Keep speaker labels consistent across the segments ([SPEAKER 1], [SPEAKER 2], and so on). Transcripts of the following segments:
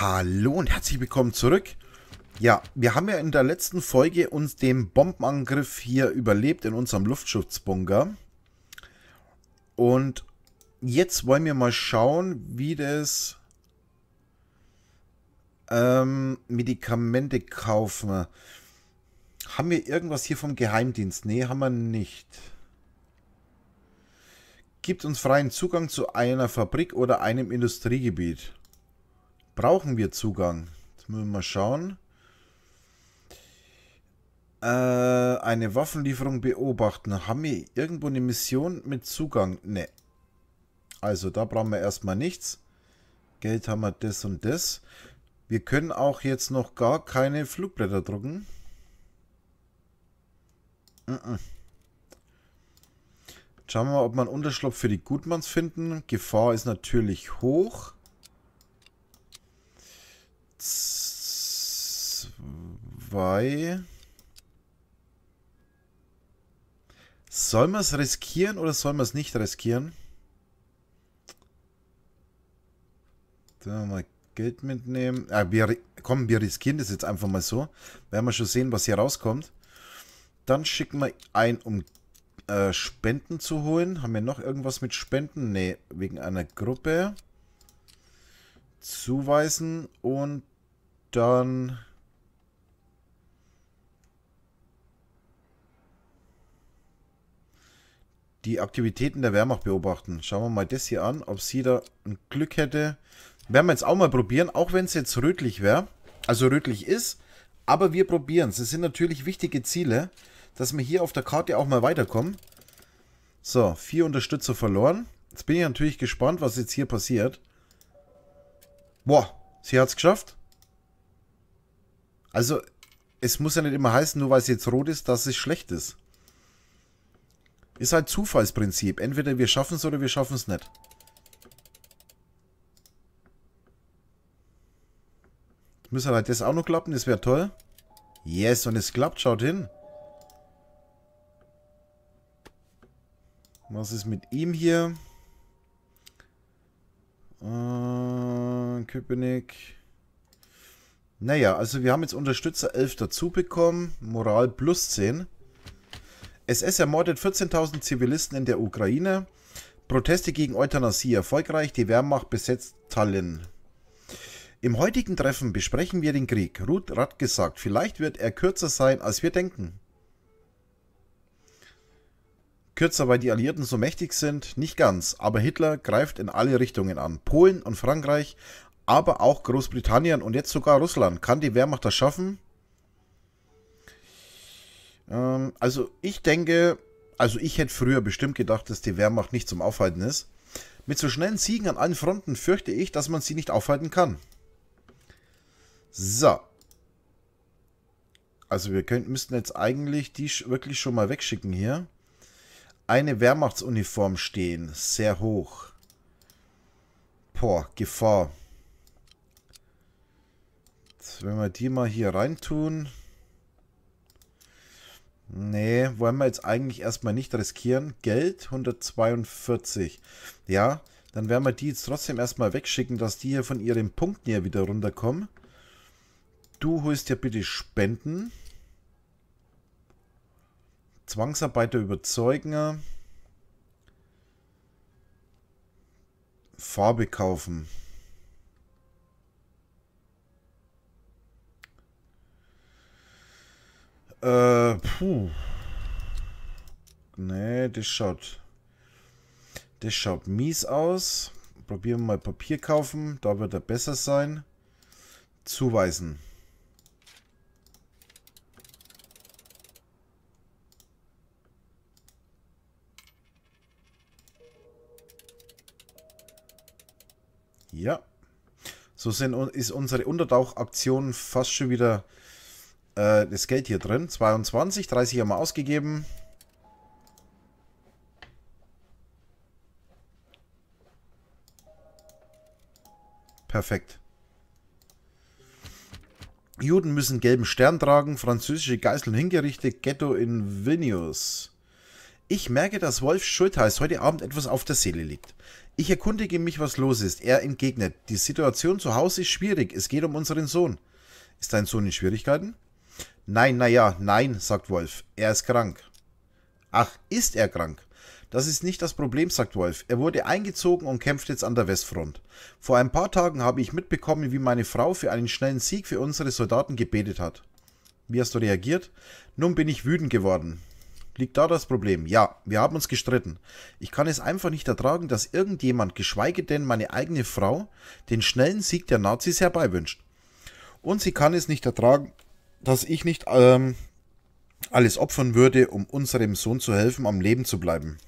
[SPEAKER 1] Hallo und herzlich willkommen zurück. Ja, wir haben ja in der letzten Folge uns den Bombenangriff hier überlebt in unserem Luftschutzbunker. Und jetzt wollen wir mal schauen, wie das ähm, Medikamente kaufen. Haben wir irgendwas hier vom Geheimdienst? Ne, haben wir nicht. Gibt uns freien Zugang zu einer Fabrik oder einem Industriegebiet. Brauchen wir Zugang? Jetzt müssen wir mal schauen. Äh, eine Waffenlieferung beobachten. Haben wir irgendwo eine Mission mit Zugang? Ne. Also da brauchen wir erstmal nichts. Geld haben wir das und das. Wir können auch jetzt noch gar keine Flugblätter drucken. Schauen wir mal, ob wir einen Unterschlupf für die Gutmanns finden. Gefahr ist natürlich hoch zwei. Soll man es riskieren oder soll man es nicht riskieren? Da mal Geld mitnehmen. Ah, wir, komm, wir riskieren das jetzt einfach mal so. Werden wir schon sehen, was hier rauskommt. Dann schicken wir ein, um äh, Spenden zu holen. Haben wir noch irgendwas mit Spenden? Ne, wegen einer Gruppe. Zuweisen und dann... die Aktivitäten der Wehrmacht beobachten. Schauen wir mal das hier an, ob sie da ein Glück hätte. Werden wir jetzt auch mal probieren, auch wenn es jetzt rötlich wäre. Also rötlich ist, aber wir probieren es. Es sind natürlich wichtige Ziele, dass wir hier auf der Karte auch mal weiterkommen. So, vier Unterstützer verloren. Jetzt bin ich natürlich gespannt, was jetzt hier passiert. Boah, sie hat es geschafft. Also, es muss ja nicht immer heißen, nur weil es jetzt rot ist, dass es schlecht ist. Ist halt Zufallsprinzip. Entweder wir schaffen es oder wir schaffen es nicht. Müssen halt das auch noch klappen, das wäre toll. Yes, und es klappt, schaut hin. Was ist mit ihm hier? Äh, Köpenick. Naja, also wir haben jetzt Unterstützer 11 dazu bekommen. Moral plus 10. SS ermordet 14.000 Zivilisten in der Ukraine. Proteste gegen Euthanasie erfolgreich. Die Wehrmacht besetzt Tallinn. Im heutigen Treffen besprechen wir den Krieg. Ruth Ratt gesagt, vielleicht wird er kürzer sein, als wir denken. Kürzer, weil die Alliierten so mächtig sind? Nicht ganz, aber Hitler greift in alle Richtungen an. Polen und Frankreich aber auch Großbritannien und jetzt sogar Russland. Kann die Wehrmacht das schaffen? Ähm, also ich denke, also ich hätte früher bestimmt gedacht, dass die Wehrmacht nicht zum Aufhalten ist. Mit so schnellen Siegen an allen Fronten fürchte ich, dass man sie nicht aufhalten kann. So. Also wir könnten, müssten jetzt eigentlich die wirklich schon mal wegschicken hier. Eine Wehrmachtsuniform stehen. Sehr hoch. Boah, Gefahr wenn wir die mal hier rein tun. Nee, wollen wir jetzt eigentlich erstmal nicht riskieren. Geld 142. Ja, dann werden wir die jetzt trotzdem erstmal wegschicken, dass die hier von ihren Punkten hier wieder runterkommen. Du holst ja bitte Spenden. Zwangsarbeiter überzeugen. Farbe kaufen. Äh, puh. Nee, das schaut. Das schaut mies aus. Probieren wir mal Papier kaufen. Da wird er besser sein. Zuweisen. Ja. So sind, ist unsere Untertauchaktion fast schon wieder äh, das Geld hier drin. 22, 30 haben wir ausgegeben. Perfekt. Juden müssen gelben Stern tragen, französische Geiseln hingerichtet, Ghetto in Vilnius. Ich merke, dass Wolf Schultheiß heute Abend etwas auf der Seele liegt. Ich erkundige mich, was los ist. Er entgegnet, die Situation zu Hause ist schwierig, es geht um unseren Sohn. Ist dein Sohn in Schwierigkeiten? Nein, naja, nein, sagt Wolf. Er ist krank. Ach, ist er krank? Das ist nicht das Problem, sagt Wolf. Er wurde eingezogen und kämpft jetzt an der Westfront. Vor ein paar Tagen habe ich mitbekommen, wie meine Frau für einen schnellen Sieg für unsere Soldaten gebetet hat. Wie hast du reagiert? Nun bin ich wütend geworden. Liegt da das Problem? Ja, wir haben uns gestritten. Ich kann es einfach nicht ertragen, dass irgendjemand, geschweige denn meine eigene Frau, den schnellen Sieg der Nazis herbeiwünscht. Und sie kann es nicht ertragen, dass ich nicht ähm, alles opfern würde, um unserem Sohn zu helfen, am Leben zu bleiben.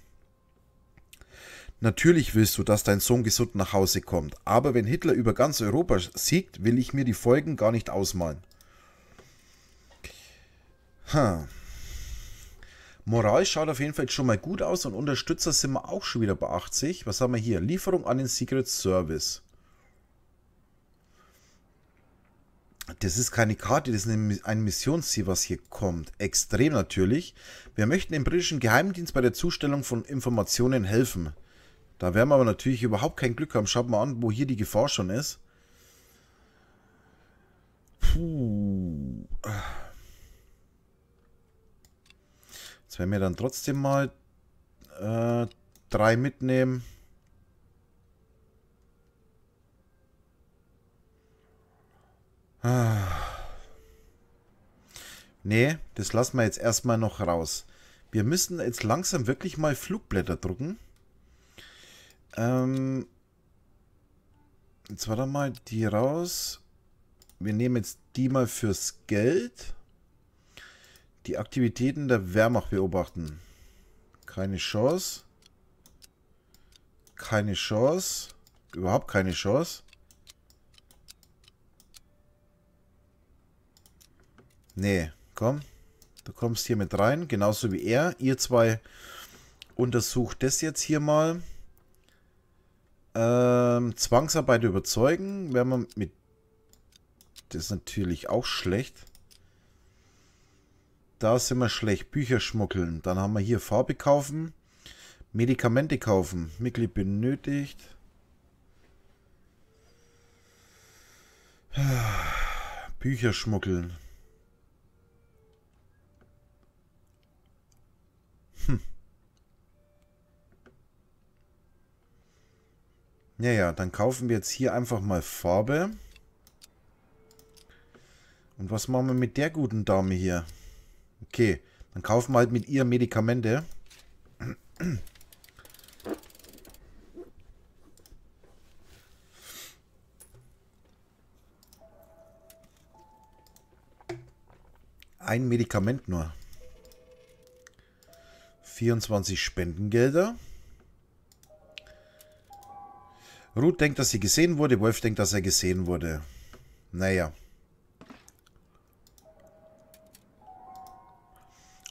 [SPEAKER 1] Natürlich willst du, dass dein Sohn gesund nach Hause kommt, aber wenn Hitler über ganz Europa siegt, will ich mir die Folgen gar nicht ausmalen. Hm. Moral schaut auf jeden Fall schon mal gut aus und Unterstützer sind wir auch schon wieder bei 80. Was haben wir hier? Lieferung an den Secret Service. Das ist keine Karte, das ist ein Missionsziel, was hier kommt. Extrem natürlich. Wir möchten dem britischen Geheimdienst bei der Zustellung von Informationen helfen. Da werden wir aber natürlich überhaupt kein Glück haben. Schaut mal an, wo hier die Gefahr schon ist. Puh. Jetzt werden wir dann trotzdem mal äh, drei mitnehmen. Nee, das lassen wir jetzt erstmal noch raus. Wir müssen jetzt langsam wirklich mal Flugblätter drucken. Ähm, jetzt warte mal, die raus. Wir nehmen jetzt die mal fürs Geld. Die Aktivitäten der Wehrmacht beobachten. Keine Chance. Keine Chance. Überhaupt keine Chance. Nee, komm. Du kommst hier mit rein, genauso wie er. Ihr zwei untersucht das jetzt hier mal. Ähm, Zwangsarbeit überzeugen. wenn man mit... Das ist natürlich auch schlecht. Da sind wir schlecht. Bücher schmuggeln. Dann haben wir hier Farbe kaufen. Medikamente kaufen. Mitglied benötigt. Bücher schmuggeln. Naja, ja, dann kaufen wir jetzt hier einfach mal Farbe. Und was machen wir mit der guten Dame hier? Okay, dann kaufen wir halt mit ihr Medikamente. Ein Medikament nur. 24 Spendengelder. Ruth denkt, dass sie gesehen wurde. Wolf denkt, dass er gesehen wurde. Naja.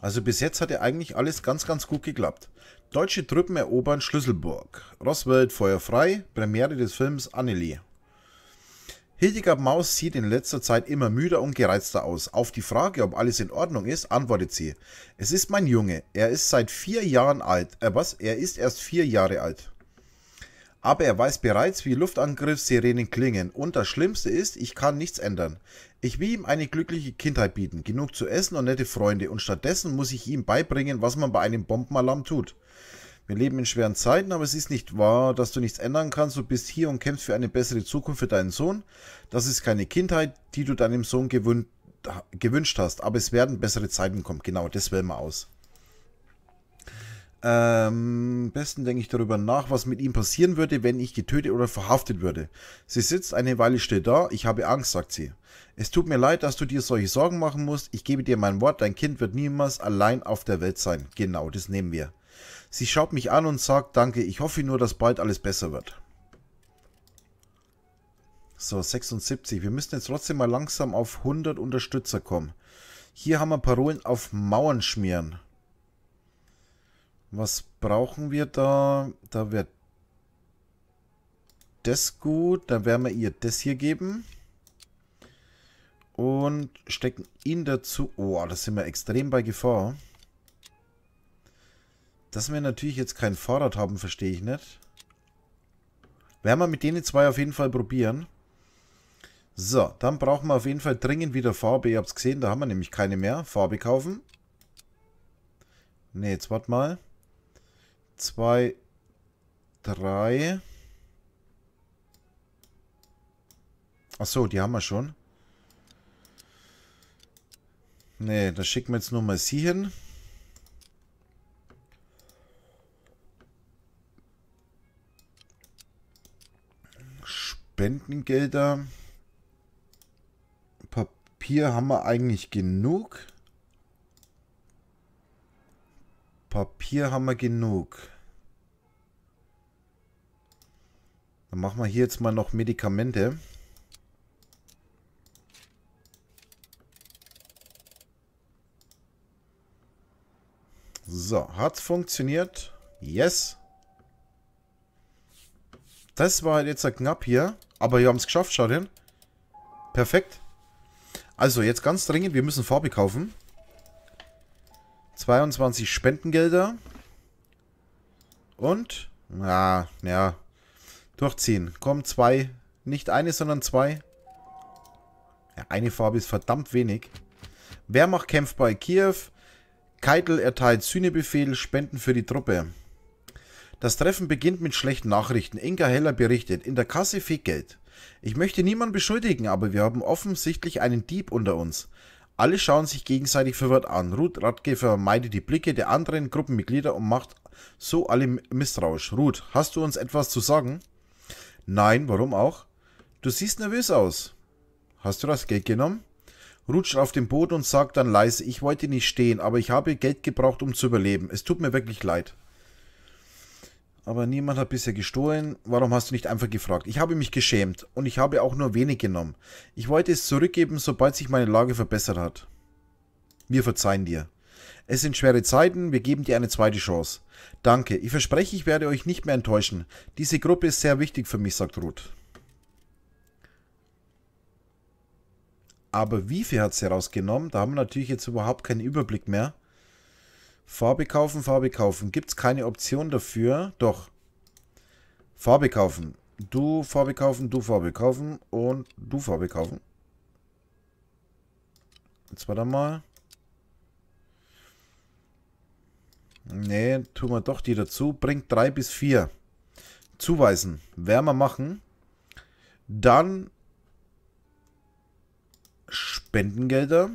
[SPEAKER 1] Also bis jetzt hat ja eigentlich alles ganz, ganz gut geklappt. Deutsche Truppen erobern Schlüsselburg. Roswell feuerfrei. Premiere des Films Annelie. Hildegard Maus sieht in letzter Zeit immer müder und gereizter aus. Auf die Frage, ob alles in Ordnung ist, antwortet sie. Es ist mein Junge. Er ist seit vier Jahren alt. Äh, was? Er ist erst vier Jahre alt. Aber er weiß bereits, wie Luftangriffssirenen klingen und das Schlimmste ist, ich kann nichts ändern. Ich will ihm eine glückliche Kindheit bieten, genug zu essen und nette Freunde und stattdessen muss ich ihm beibringen, was man bei einem Bombenalarm tut. Wir leben in schweren Zeiten, aber es ist nicht wahr, dass du nichts ändern kannst. Du bist hier und kämpfst für eine bessere Zukunft für deinen Sohn. Das ist keine Kindheit, die du deinem Sohn gewün gewünscht hast, aber es werden bessere Zeiten kommen. Genau, das wählen wir aus. Ähm, besten denke ich darüber nach, was mit ihm passieren würde, wenn ich getötet oder verhaftet würde. Sie sitzt eine Weile still da. Ich habe Angst, sagt sie. Es tut mir leid, dass du dir solche Sorgen machen musst. Ich gebe dir mein Wort, dein Kind wird niemals allein auf der Welt sein. Genau, das nehmen wir. Sie schaut mich an und sagt, danke, ich hoffe nur, dass bald alles besser wird. So, 76. Wir müssen jetzt trotzdem mal langsam auf 100 Unterstützer kommen. Hier haben wir Parolen auf Mauern schmieren. Was brauchen wir da? Da wird das gut. Dann werden wir ihr das hier geben. Und stecken ihn dazu. Oh, da sind wir extrem bei Gefahr. Dass wir natürlich jetzt kein Fahrrad haben, verstehe ich nicht. Werden wir mit denen zwei auf jeden Fall probieren. So, dann brauchen wir auf jeden Fall dringend wieder Farbe. Ihr habt es gesehen, da haben wir nämlich keine mehr. Farbe kaufen. Ne, jetzt warte mal zwei, drei. Achso, die haben wir schon. Ne, da schicken wir jetzt nur mal sie hin. Spendengelder. Papier haben wir eigentlich genug. Papier haben wir genug. Dann machen wir hier jetzt mal noch Medikamente. So, hat funktioniert. Yes. Das war halt jetzt knapp hier. Aber wir haben es geschafft, schaut hin. Perfekt. Also, jetzt ganz dringend, wir müssen Farbe kaufen. 22 Spendengelder. Und, na, ah, ja, Durchziehen. Komm, zwei. Nicht eine, sondern zwei. Ja, eine Farbe ist verdammt wenig. Wehrmacht kämpft bei Kiew. Keitel erteilt Sühnebefehl, Spenden für die Truppe. Das Treffen beginnt mit schlechten Nachrichten. Inga Heller berichtet, in der Kasse fehlt Geld. Ich möchte niemanden beschuldigen, aber wir haben offensichtlich einen Dieb unter uns. Alle schauen sich gegenseitig verwirrt an. Ruth Radke vermeidet die Blicke der anderen Gruppenmitglieder und macht so alle misstrauisch. Ruth, hast du uns etwas zu sagen? Nein, warum auch? Du siehst nervös aus. Hast du das Geld genommen? Rutscht auf den Boden und sagt dann leise, ich wollte nicht stehen, aber ich habe Geld gebraucht, um zu überleben. Es tut mir wirklich leid. Aber niemand hat bisher gestohlen. Warum hast du nicht einfach gefragt? Ich habe mich geschämt und ich habe auch nur wenig genommen. Ich wollte es zurückgeben, sobald sich meine Lage verbessert hat. Wir verzeihen dir. Es sind schwere Zeiten, wir geben dir eine zweite Chance. Danke, ich verspreche, ich werde euch nicht mehr enttäuschen. Diese Gruppe ist sehr wichtig für mich, sagt Ruth. Aber wie viel hat sie rausgenommen? Da haben wir natürlich jetzt überhaupt keinen Überblick mehr. Farbe kaufen, Farbe kaufen. Gibt es keine Option dafür? Doch. Farbe kaufen. Du Farbe kaufen, du Farbe kaufen und du Farbe kaufen. Jetzt warte mal. Nee, tun wir doch die dazu. Bringt drei bis vier. Zuweisen. Wärmer machen. Dann Spendengelder.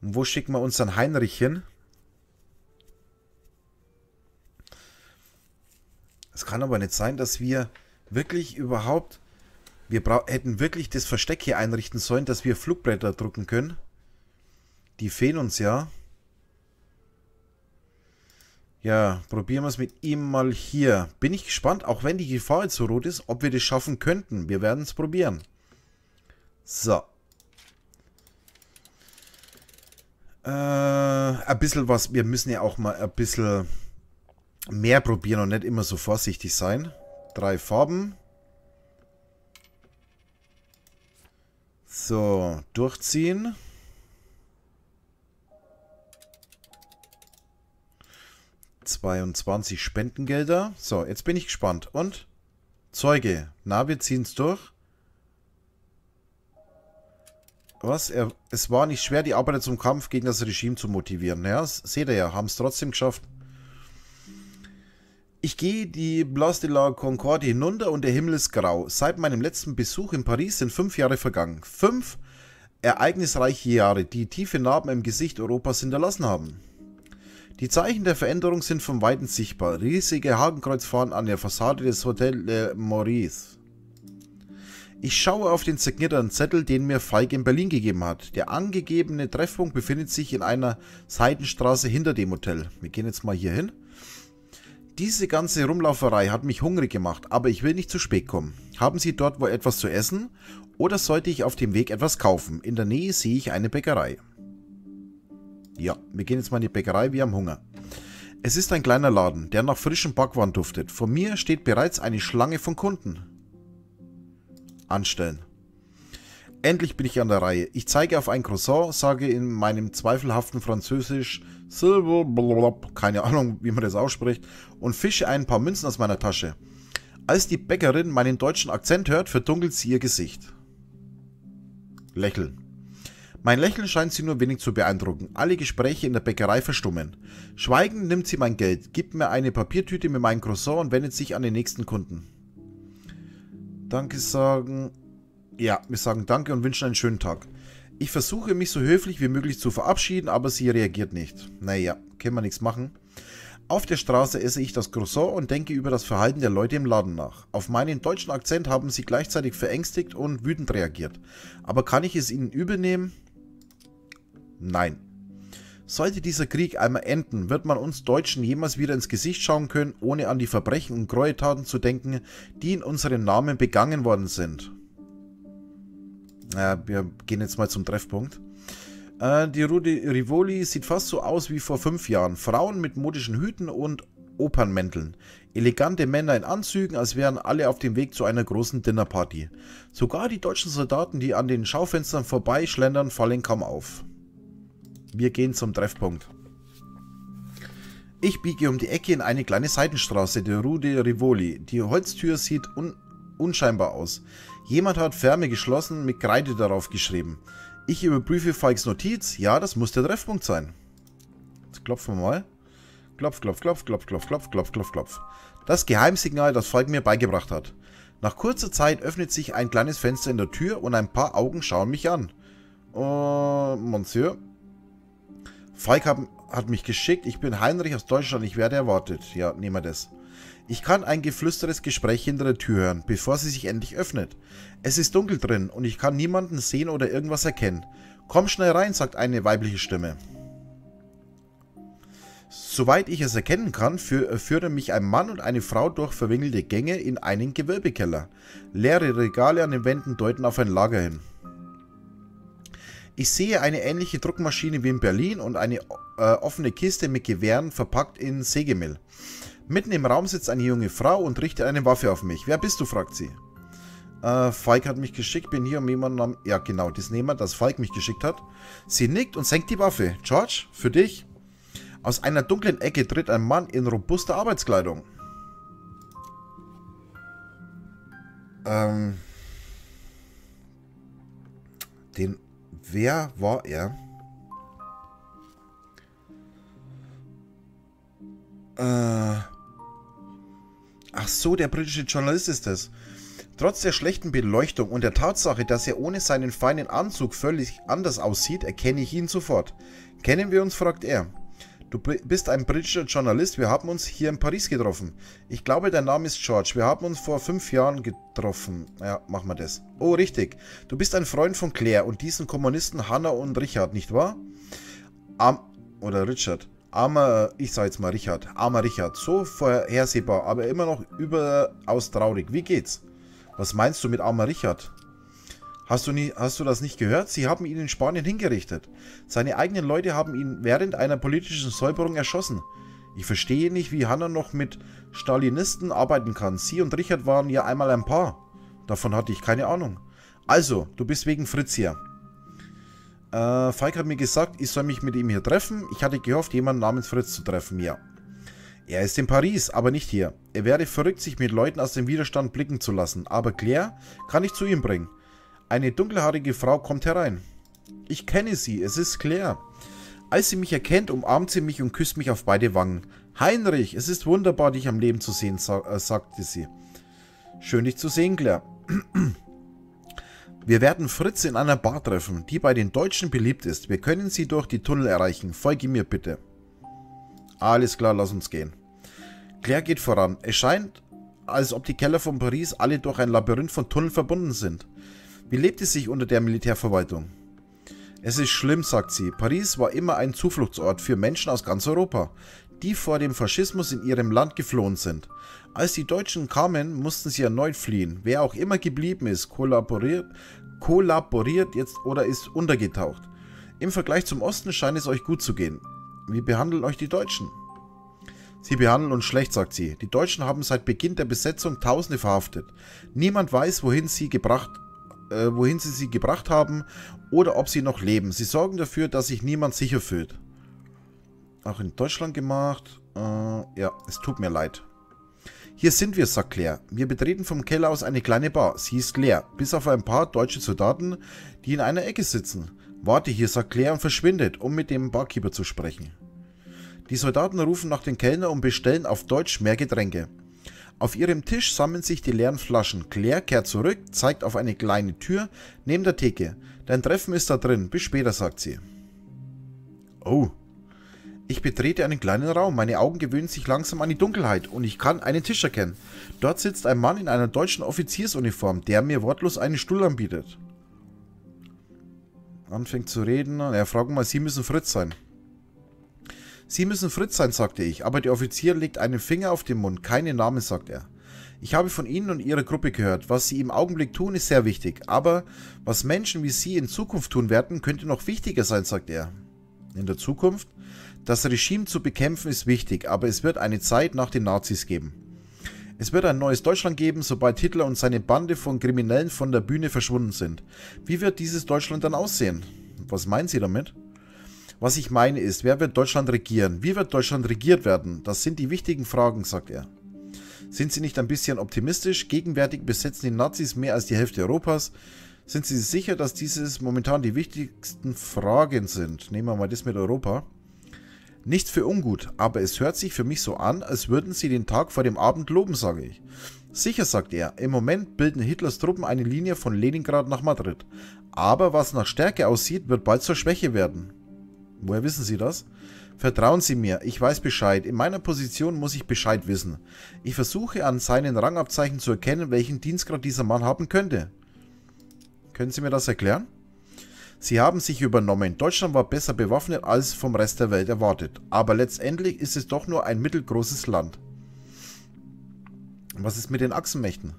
[SPEAKER 1] Und wo schicken wir unseren Heinrich hin? Es kann aber nicht sein, dass wir wirklich überhaupt... Wir hätten wirklich das Versteck hier einrichten sollen, dass wir Flugblätter drucken können. Die fehlen uns ja. Ja, probieren wir es mit ihm mal hier. Bin ich gespannt, auch wenn die Gefahr jetzt so rot ist, ob wir das schaffen könnten. Wir werden es probieren. So. Äh, ein bisschen was. Wir müssen ja auch mal ein bisschen mehr probieren und nicht immer so vorsichtig sein. Drei Farben. So, durchziehen. Durchziehen. 22 Spendengelder. So, jetzt bin ich gespannt. Und? Zeuge. Na, wir ziehen es durch. Was? Er, es war nicht schwer, die Arbeiter zum Kampf gegen das Regime zu motivieren. Ja, seht ihr ja, haben es trotzdem geschafft. Ich gehe die Place de la Concorde hinunter und der Himmel ist grau. Seit meinem letzten Besuch in Paris sind fünf Jahre vergangen. Fünf ereignisreiche Jahre, die tiefe Narben im Gesicht Europas hinterlassen haben. Die Zeichen der Veränderung sind von Weitem sichtbar. Riesige Hakenkreuzfahnen an der Fassade des Hotel Le Maurice. Ich schaue auf den signierten Zettel, den mir Feig in Berlin gegeben hat. Der angegebene Treffpunkt befindet sich in einer Seitenstraße hinter dem Hotel. Wir gehen jetzt mal hier hin. Diese ganze Rumlauferei hat mich hungrig gemacht, aber ich will nicht zu spät kommen. Haben Sie dort wohl etwas zu essen? Oder sollte ich auf dem Weg etwas kaufen? In der Nähe sehe ich eine Bäckerei. Ja, wir gehen jetzt mal in die Bäckerei, wir haben Hunger. Es ist ein kleiner Laden, der nach frischem Backwaren duftet. Vor mir steht bereits eine Schlange von Kunden. Anstellen. Endlich bin ich an der Reihe. Ich zeige auf ein Croissant, sage in meinem zweifelhaften Französisch Silber, blablab, keine Ahnung, wie man das ausspricht, und fische ein paar Münzen aus meiner Tasche. Als die Bäckerin meinen deutschen Akzent hört, verdunkelt sie ihr Gesicht. Lächeln. Mein Lächeln scheint sie nur wenig zu beeindrucken. Alle Gespräche in der Bäckerei verstummen. Schweigend nimmt sie mein Geld, gibt mir eine Papiertüte mit meinem Croissant und wendet sich an den nächsten Kunden. Danke sagen. Ja, wir sagen Danke und wünschen einen schönen Tag. Ich versuche mich so höflich wie möglich zu verabschieden, aber sie reagiert nicht. Naja, können wir nichts machen. Auf der Straße esse ich das Croissant und denke über das Verhalten der Leute im Laden nach. Auf meinen deutschen Akzent haben sie gleichzeitig verängstigt und wütend reagiert. Aber kann ich es ihnen übel nehmen? Nein. Sollte dieser Krieg einmal enden, wird man uns Deutschen jemals wieder ins Gesicht schauen können, ohne an die Verbrechen und Gräueltaten zu denken, die in unserem Namen begangen worden sind. Äh, wir gehen jetzt mal zum Treffpunkt. Äh, die Rudi Rivoli sieht fast so aus wie vor fünf Jahren. Frauen mit modischen Hüten und Opernmänteln. Elegante Männer in Anzügen, als wären alle auf dem Weg zu einer großen Dinnerparty. Sogar die deutschen Soldaten, die an den Schaufenstern vorbeischlendern, fallen kaum auf. Wir gehen zum Treffpunkt. Ich biege um die Ecke in eine kleine Seitenstraße der Rue de Rivoli. Die Holztür sieht un unscheinbar aus. Jemand hat Ferme geschlossen, mit Kreide darauf geschrieben. Ich überprüfe Falks Notiz. Ja, das muss der Treffpunkt sein. Jetzt klopfen wir mal. Klopf, klopf, klopf, klopf, klopf, klopf, klopf, klopf, klopf. Das Geheimsignal, das Falk mir beigebracht hat. Nach kurzer Zeit öffnet sich ein kleines Fenster in der Tür und ein paar Augen schauen mich an. Äh, Monsieur, Falk hab, hat mich geschickt. Ich bin Heinrich aus Deutschland. Ich werde erwartet. Ja, nehmen wir das. Ich kann ein geflüstertes Gespräch hinter der Tür hören, bevor sie sich endlich öffnet. Es ist dunkel drin und ich kann niemanden sehen oder irgendwas erkennen. Komm schnell rein, sagt eine weibliche Stimme. Soweit ich es erkennen kann, führen mich ein Mann und eine Frau durch verwinkelte Gänge in einen Gewölbekeller. Leere Regale an den Wänden deuten auf ein Lager hin. Ich sehe eine ähnliche Druckmaschine wie in Berlin und eine äh, offene Kiste mit Gewehren verpackt in Sägemehl. Mitten im Raum sitzt eine junge Frau und richtet eine Waffe auf mich. Wer bist du, fragt sie. Äh, Falk hat mich geschickt, bin hier um jemanden am... Ja, genau, das Nehmer, das Falk mich geschickt hat. Sie nickt und senkt die Waffe. George, für dich. Aus einer dunklen Ecke tritt ein Mann in robuster Arbeitskleidung. Ähm... Den Wer war er? Äh, ach so, der britische Journalist ist es. Trotz der schlechten Beleuchtung und der Tatsache, dass er ohne seinen feinen Anzug völlig anders aussieht, erkenne ich ihn sofort. Kennen wir uns? fragt er. Du bist ein britischer Journalist. Wir haben uns hier in Paris getroffen. Ich glaube, dein Name ist George. Wir haben uns vor fünf Jahren getroffen. Ja, machen wir das. Oh, richtig. Du bist ein Freund von Claire und diesen Kommunisten Hannah und Richard, nicht wahr? Am... Oder Richard. Armer, ich sag jetzt mal Richard. Armer Richard. So vorhersehbar, aber immer noch überaus traurig. Wie geht's? Was meinst du mit armer Richard? Hast du, nie, hast du das nicht gehört? Sie haben ihn in Spanien hingerichtet. Seine eigenen Leute haben ihn während einer politischen Säuberung erschossen. Ich verstehe nicht, wie Hanna noch mit Stalinisten arbeiten kann. Sie und Richard waren ja einmal ein Paar. Davon hatte ich keine Ahnung. Also, du bist wegen Fritz hier. Äh, Falk hat mir gesagt, ich soll mich mit ihm hier treffen. Ich hatte gehofft, jemanden namens Fritz zu treffen, ja. Er ist in Paris, aber nicht hier. Er wäre verrückt, sich mit Leuten aus dem Widerstand blicken zu lassen. Aber Claire kann ich zu ihm bringen. Eine dunkelhaarige Frau kommt herein. Ich kenne sie, es ist Claire. Als sie mich erkennt, umarmt sie mich und küsst mich auf beide Wangen. Heinrich, es ist wunderbar, dich am Leben zu sehen, äh, sagte sie. Schön, dich zu sehen, Claire. Wir werden Fritz in einer Bar treffen, die bei den Deutschen beliebt ist. Wir können sie durch die Tunnel erreichen. Folge mir bitte. Alles klar, lass uns gehen. Claire geht voran. Es scheint, als ob die Keller von Paris alle durch ein Labyrinth von Tunneln verbunden sind. Wie lebt es sich unter der Militärverwaltung? Es ist schlimm, sagt sie. Paris war immer ein Zufluchtsort für Menschen aus ganz Europa, die vor dem Faschismus in ihrem Land geflohen sind. Als die Deutschen kamen, mussten sie erneut fliehen. Wer auch immer geblieben ist, kollaboriert, kollaboriert jetzt oder ist untergetaucht. Im Vergleich zum Osten scheint es euch gut zu gehen. Wie behandeln euch die Deutschen? Sie behandeln uns schlecht, sagt sie. Die Deutschen haben seit Beginn der Besetzung Tausende verhaftet. Niemand weiß, wohin sie gebracht äh, wohin sie sie gebracht haben oder ob sie noch leben. Sie sorgen dafür, dass sich niemand sicher fühlt. Auch in Deutschland gemacht. Äh, ja, es tut mir leid. Hier sind wir, sagt Claire. Wir betreten vom Keller aus eine kleine Bar. Sie ist leer, bis auf ein paar deutsche Soldaten, die in einer Ecke sitzen. Warte hier, sagt Claire und verschwindet, um mit dem Barkeeper zu sprechen. Die Soldaten rufen nach dem Kellner und bestellen auf Deutsch mehr Getränke. Auf ihrem Tisch sammeln sich die leeren Flaschen. Claire kehrt zurück, zeigt auf eine kleine Tür neben der Theke. Dein Treffen ist da drin. Bis später, sagt sie. Oh. Ich betrete einen kleinen Raum. Meine Augen gewöhnen sich langsam an die Dunkelheit und ich kann einen Tisch erkennen. Dort sitzt ein Mann in einer deutschen Offiziersuniform, der mir wortlos einen Stuhl anbietet. Anfängt zu reden. Er fragt mal, Sie müssen Fritz sein. Sie müssen Fritz sein, sagte ich, aber der Offizier legt einen Finger auf den Mund, keine Namen, sagt er. Ich habe von Ihnen und Ihrer Gruppe gehört. Was Sie im Augenblick tun, ist sehr wichtig. Aber was Menschen wie Sie in Zukunft tun werden, könnte noch wichtiger sein, sagt er. In der Zukunft? Das Regime zu bekämpfen ist wichtig, aber es wird eine Zeit nach den Nazis geben. Es wird ein neues Deutschland geben, sobald Hitler und seine Bande von Kriminellen von der Bühne verschwunden sind. Wie wird dieses Deutschland dann aussehen? Was meinen Sie damit? Was ich meine ist, wer wird Deutschland regieren? Wie wird Deutschland regiert werden? Das sind die wichtigen Fragen, sagt er. Sind Sie nicht ein bisschen optimistisch? Gegenwärtig besetzen die Nazis mehr als die Hälfte Europas. Sind Sie sicher, dass dieses momentan die wichtigsten Fragen sind? Nehmen wir mal das mit Europa. Nichts für ungut, aber es hört sich für mich so an, als würden Sie den Tag vor dem Abend loben, sage ich. Sicher, sagt er, im Moment bilden Hitlers Truppen eine Linie von Leningrad nach Madrid. Aber was nach Stärke aussieht, wird bald zur Schwäche werden. Woher wissen Sie das? Vertrauen Sie mir, ich weiß Bescheid. In meiner Position muss ich Bescheid wissen. Ich versuche an seinen Rangabzeichen zu erkennen, welchen Dienstgrad dieser Mann haben könnte. Können Sie mir das erklären? Sie haben sich übernommen. Deutschland war besser bewaffnet als vom Rest der Welt erwartet. Aber letztendlich ist es doch nur ein mittelgroßes Land. Was ist mit den Achsenmächten?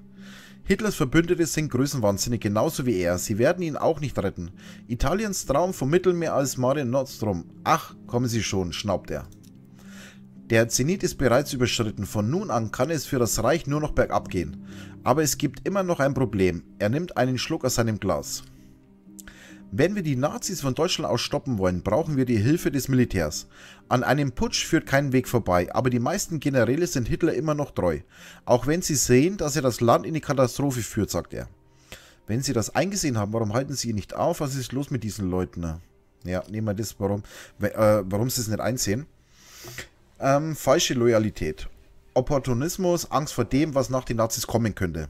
[SPEAKER 1] Hitlers Verbündete sind größenwahnsinnig, genauso wie er. Sie werden ihn auch nicht retten. Italiens Traum vom Mittelmeer als Mare Nordstrom. Ach, kommen Sie schon, schnaubt er. Der Zenit ist bereits überschritten. Von nun an kann es für das Reich nur noch bergab gehen. Aber es gibt immer noch ein Problem. Er nimmt einen Schluck aus seinem Glas. Wenn wir die Nazis von Deutschland aus stoppen wollen, brauchen wir die Hilfe des Militärs. An einem Putsch führt kein Weg vorbei, aber die meisten Generäle sind Hitler immer noch treu. Auch wenn sie sehen, dass er das Land in die Katastrophe führt, sagt er. Wenn sie das eingesehen haben, warum halten sie ihn nicht auf? Was ist los mit diesen Leuten? Ja, nehmen wir das, warum, äh, warum sie es nicht einsehen. Ähm, falsche Loyalität. Opportunismus, Angst vor dem, was nach den Nazis kommen könnte.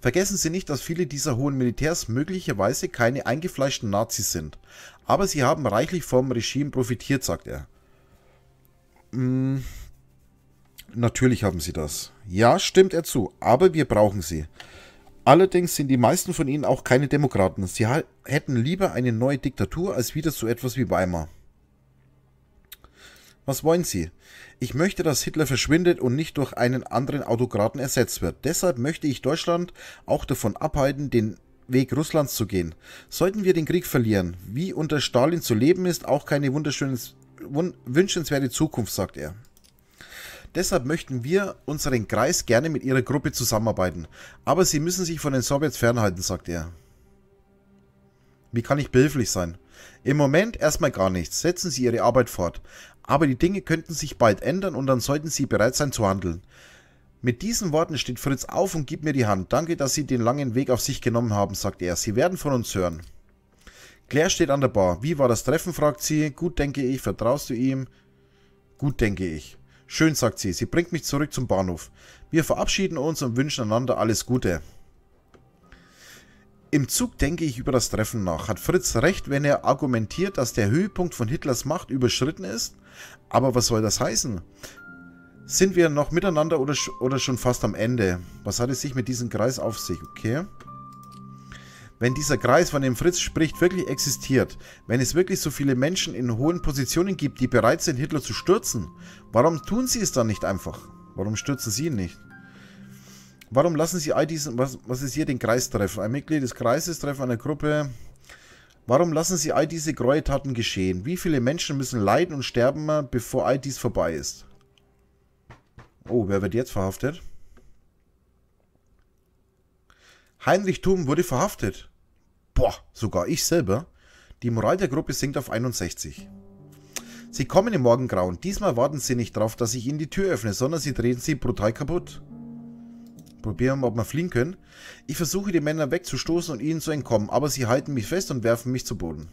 [SPEAKER 1] Vergessen Sie nicht, dass viele dieser hohen Militärs möglicherweise keine eingefleischten Nazis sind. Aber sie haben reichlich vom Regime profitiert, sagt er. Hm, natürlich haben sie das. Ja, stimmt er zu, aber wir brauchen sie. Allerdings sind die meisten von ihnen auch keine Demokraten. Sie hätten lieber eine neue Diktatur als wieder so etwas wie Weimar. Was wollen Sie? Ich möchte, dass Hitler verschwindet und nicht durch einen anderen Autokraten ersetzt wird. Deshalb möchte ich Deutschland auch davon abhalten, den Weg Russlands zu gehen. Sollten wir den Krieg verlieren, wie unter Stalin zu leben ist, auch keine wünschenswerte Zukunft, sagt er. Deshalb möchten wir unseren Kreis gerne mit ihrer Gruppe zusammenarbeiten. Aber sie müssen sich von den Sowjets fernhalten, sagt er. Wie kann ich behilflich sein? Im Moment erstmal gar nichts, setzen Sie Ihre Arbeit fort. Aber die Dinge könnten sich bald ändern und dann sollten Sie bereit sein zu handeln. Mit diesen Worten steht Fritz auf und gibt mir die Hand. Danke, dass Sie den langen Weg auf sich genommen haben, sagt er. Sie werden von uns hören. Claire steht an der Bar. Wie war das Treffen, fragt sie. Gut, denke ich. Vertraust du ihm? Gut, denke ich. Schön, sagt sie. Sie bringt mich zurück zum Bahnhof. Wir verabschieden uns und wünschen einander alles Gute. Im Zug denke ich über das Treffen nach. Hat Fritz recht, wenn er argumentiert, dass der Höhepunkt von Hitlers Macht überschritten ist? Aber was soll das heißen? Sind wir noch miteinander oder, oder schon fast am Ende? Was hat es sich mit diesem Kreis auf sich? Okay. Wenn dieser Kreis, von dem Fritz spricht, wirklich existiert, wenn es wirklich so viele Menschen in hohen Positionen gibt, die bereit sind, Hitler zu stürzen, warum tun sie es dann nicht einfach? Warum stürzen sie ihn nicht? Warum lassen Sie all diesen, was, was ist hier den Kreis treffen? Ein Mitglied des Kreises treffen einer Gruppe. Warum lassen Sie all diese Gräueltaten geschehen? Wie viele Menschen müssen leiden und sterben, bevor all dies vorbei ist? Oh, wer wird jetzt verhaftet? Heinrich Thum wurde verhaftet. Boah, sogar ich selber. Die Moral der Gruppe sinkt auf 61. Sie kommen im Morgengrauen. Diesmal warten sie nicht darauf, dass ich ihnen die Tür öffne, sondern sie drehen sie brutal kaputt. Probieren wir, ob wir fliehen können. Ich versuche, die Männer wegzustoßen und ihnen zu entkommen, aber sie halten mich fest und werfen mich zu Boden.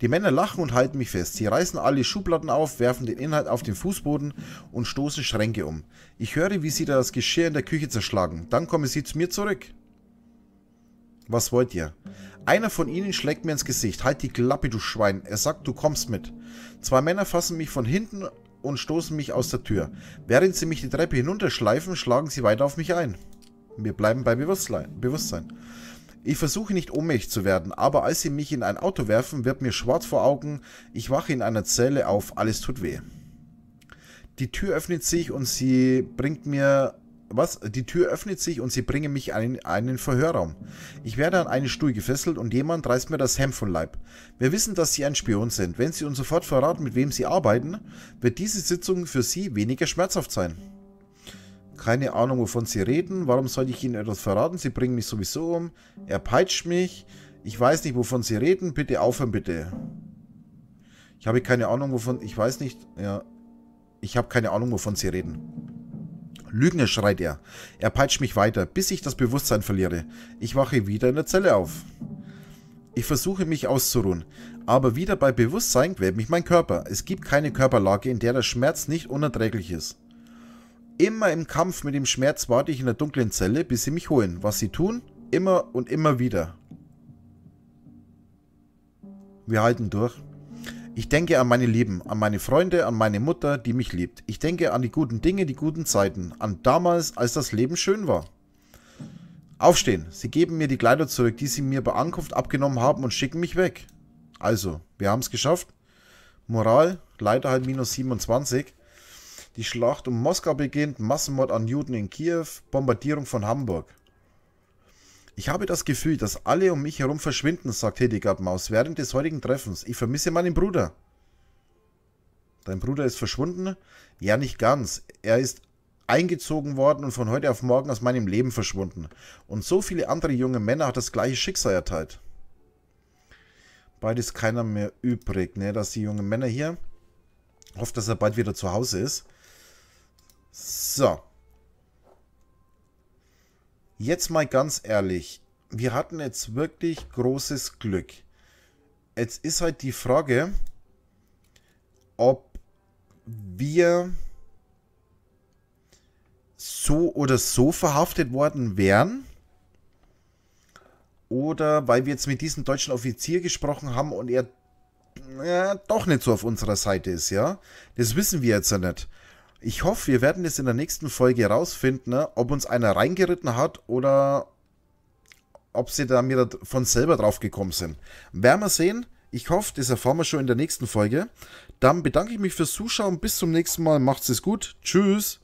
[SPEAKER 1] Die Männer lachen und halten mich fest. Sie reißen alle Schubladen auf, werfen den Inhalt auf den Fußboden und stoßen Schränke um. Ich höre, wie sie das Geschirr in der Küche zerschlagen. Dann kommen sie zu mir zurück. Was wollt ihr? Einer von ihnen schlägt mir ins Gesicht. Halt die Klappe, du Schwein. Er sagt, du kommst mit. Zwei Männer fassen mich von hinten und stoßen mich aus der Tür. Während sie mich die Treppe hinunterschleifen, schlagen sie weiter auf mich ein. Wir bleiben bei Bewusstsein. Ich versuche nicht ohnmächtig zu werden, aber als sie mich in ein Auto werfen, wird mir schwarz vor Augen. Ich wache in einer Zelle auf, alles tut weh. Die Tür öffnet sich und sie bringt mir was? Die Tür öffnet sich und sie bringen mich in einen Verhörraum. Ich werde an einen Stuhl gefesselt und jemand reißt mir das Hemd vom Leib. Wir wissen, dass Sie ein Spion sind. Wenn Sie uns sofort verraten, mit wem Sie arbeiten, wird diese Sitzung für Sie weniger schmerzhaft sein. Keine Ahnung, wovon Sie reden. Warum sollte ich Ihnen etwas verraten? Sie bringen mich sowieso um. Er peitscht mich. Ich weiß nicht, wovon Sie reden. Bitte aufhören, bitte. Ich habe keine Ahnung, wovon... Ich weiß nicht... Ja. Ich habe keine Ahnung, wovon Sie reden. Lügner, schreit er. Er peitscht mich weiter, bis ich das Bewusstsein verliere. Ich wache wieder in der Zelle auf. Ich versuche mich auszuruhen, aber wieder bei Bewusstsein quält mich mein Körper. Es gibt keine Körperlage, in der der Schmerz nicht unerträglich ist. Immer im Kampf mit dem Schmerz warte ich in der dunklen Zelle, bis sie mich holen. Was sie tun, immer und immer wieder. Wir halten durch. Ich denke an meine Lieben, an meine Freunde, an meine Mutter, die mich liebt. Ich denke an die guten Dinge, die guten Zeiten, an damals, als das Leben schön war. Aufstehen. Sie geben mir die Kleider zurück, die sie mir bei Ankunft abgenommen haben und schicken mich weg. Also, wir haben es geschafft. Moral, leider halt minus 27. Die Schlacht um Moskau beginnt, Massenmord an Juden in Kiew, Bombardierung von Hamburg. Ich habe das Gefühl, dass alle um mich herum verschwinden, sagt Hildegard Maus während des heutigen Treffens. Ich vermisse meinen Bruder. Dein Bruder ist verschwunden? Ja, nicht ganz. Er ist eingezogen worden und von heute auf morgen aus meinem Leben verschwunden. Und so viele andere junge Männer hat das gleiche Schicksal erteilt. Bald ist keiner mehr übrig, ne? Dass die jungen Männer hier. Hofft, dass er bald wieder zu Hause ist. So jetzt mal ganz ehrlich, wir hatten jetzt wirklich großes Glück. Jetzt ist halt die Frage, ob wir so oder so verhaftet worden wären. Oder weil wir jetzt mit diesem deutschen Offizier gesprochen haben und er ja, äh, doch nicht so auf unserer Seite ist, ja. Das wissen wir jetzt ja nicht. Ich hoffe, wir werden es in der nächsten Folge herausfinden, ne, ob uns einer reingeritten hat oder ob sie da mir von selber drauf gekommen sind. Werden wir sehen. Ich hoffe, das erfahren wir schon in der nächsten Folge. Dann bedanke ich mich fürs Zuschauen. Bis zum nächsten Mal. Macht's es gut. Tschüss.